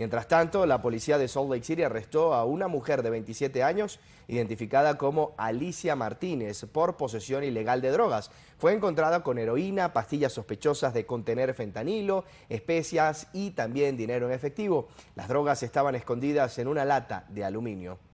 Mientras tanto, la policía de Salt Lake City arrestó a una mujer de 27 años, identificada como Alicia Martínez, por posesión ilegal de drogas. Fue encontrada con heroína, pastillas sospechosas de contener fentanilo, especias y también dinero en efectivo. Las drogas estaban escondidas en una lata de aluminio.